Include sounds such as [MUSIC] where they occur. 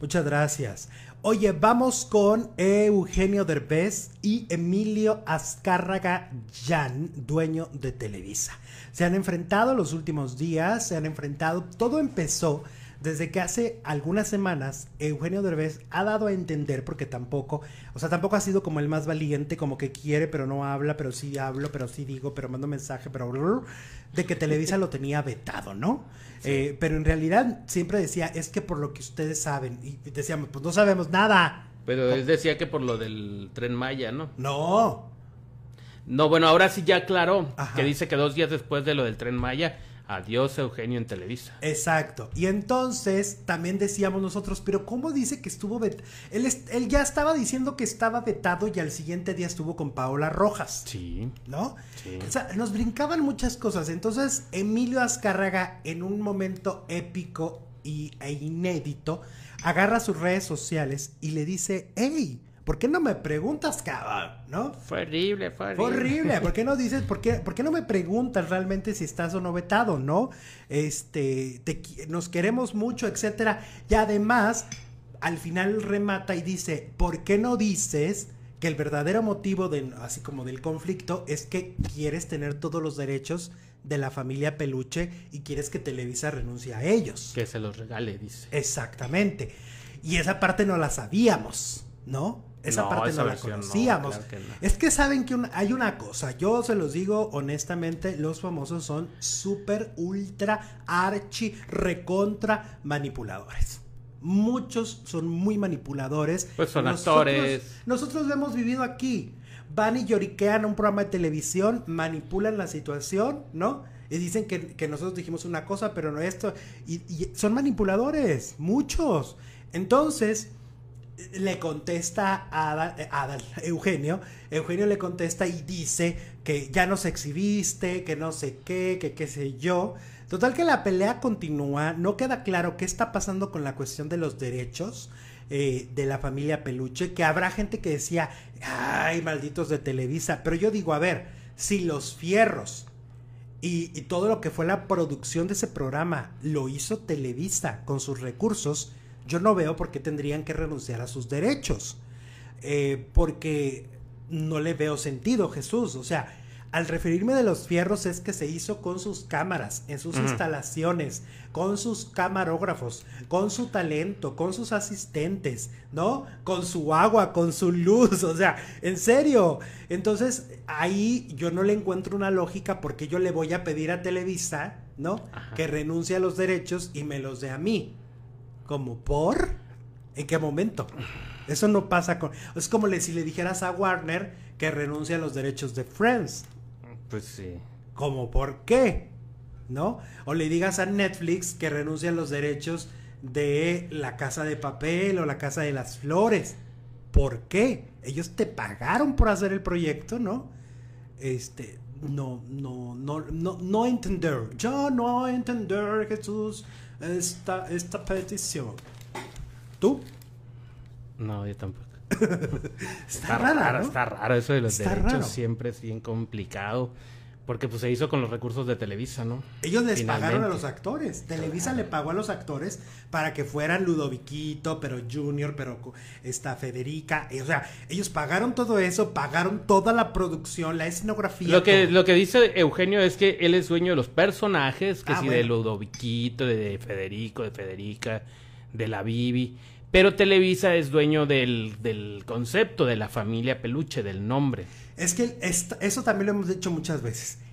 Muchas gracias. Oye, vamos con Eugenio Derbez y Emilio Azcárraga Jan, dueño de Televisa. Se han enfrentado los últimos días, se han enfrentado, todo empezó desde que hace algunas semanas Eugenio Derbez ha dado a entender, porque tampoco, o sea, tampoco ha sido como el más valiente, como que quiere, pero no habla, pero sí hablo, pero sí digo, pero mando mensaje, pero de que Televisa lo tenía vetado, ¿no? Eh, pero en realidad siempre decía, es que por lo que ustedes saben, y decíamos, pues no sabemos nada. Pero él decía que por lo del tren Maya, ¿no? No. No, bueno, ahora sí ya aclaró que dice que dos días después de lo del tren Maya Adiós Eugenio en Televisa. Exacto. Y entonces también decíamos nosotros, pero ¿cómo dice que estuvo vetado? Él, él ya estaba diciendo que estaba vetado y al siguiente día estuvo con Paola Rojas. Sí. ¿No? Sí. O sea, nos brincaban muchas cosas. Entonces, Emilio Azcárraga, en un momento épico y, e inédito, agarra sus redes sociales y le dice, hey, ¿por qué no me preguntas, cabrón? ¿No? Fue horrible, fue horrible. ¿Por qué no dices, por qué, por qué no me preguntas realmente si estás o no vetado, no? Este, te, nos queremos mucho, etcétera. Y además, al final remata y dice, ¿por qué no dices que el verdadero motivo de, así como del conflicto es que quieres tener todos los derechos de la familia Peluche y quieres que Televisa renuncie a ellos? Que se los regale, dice. Exactamente. Y esa parte no la sabíamos, ¿no? Esa parte no la conocíamos. Es que saben que hay una cosa, yo se los digo honestamente, los famosos son súper, ultra, archi, recontra manipuladores. Muchos son muy manipuladores. Pues son nosotros, actores. Nosotros hemos vivido aquí. Van y lloriquean un programa de televisión, manipulan la situación, ¿no? Y dicen que, nosotros dijimos una cosa, pero no esto. y son manipuladores, muchos. Entonces, le contesta a Eugenio, Eugenio le contesta y dice que ya no se exhibiste, que no sé qué, que qué sé yo. Total que la pelea continúa, no queda claro qué está pasando con la cuestión de los derechos eh, de la familia Peluche, que habrá gente que decía, ay, malditos de Televisa, pero yo digo, a ver, si los fierros y todo lo que fue la producción de ese programa lo hizo Televisa con sus recursos, yo no veo por qué tendrían que renunciar a sus derechos, eh, porque no le veo sentido, Jesús. O sea, al referirme de los fierros es que se hizo con sus cámaras, en sus instalaciones, con sus camarógrafos, con su talento, con sus asistentes, ¿no? Con su agua, con su luz, o sea, en serio. Entonces ahí yo no le encuentro una lógica porque yo le voy a pedir a Televisa, ¿no? Que renuncie a los derechos y me los dé a mí. ¿Como por? ¿En qué momento? Eso no pasa con... Es como si le dijeras a Warner que renuncia a los derechos de Friends. Pues sí. ¿Como por qué? ¿No? O le digas a Netflix que renuncia a los derechos de La Casa de Papel o La Casa de las Flores. ¿Por qué? Ellos te pagaron por hacer el proyecto, ¿no? este, no, no, no, no, entender. Yo no entender, Jesús, esta, esta petición. ¿Tú? No, yo tampoco. [LAUGHS] está, raro, está raro eso de los derechos, siempre es bien complicado. Porque pues se hizo con los recursos de Televisa, ¿no? Ellos les pagaron a los actores. Televisa le pagó a los actores para que fueran Ludoviquito, pero Junior, pero esta Federica. Eh, o sea, ellos pagaron todo eso, pagaron toda la producción, la escenografía. Lo que, lo que dice Eugenio es que él es dueño de los personajes, que ah, sí, de Ludoviquito, de Federico, de Federica, de la Bibi. Pero Televisa es dueño del, del concepto de la familia peluche, del nombre. Es que eso también lo hemos dicho muchas veces.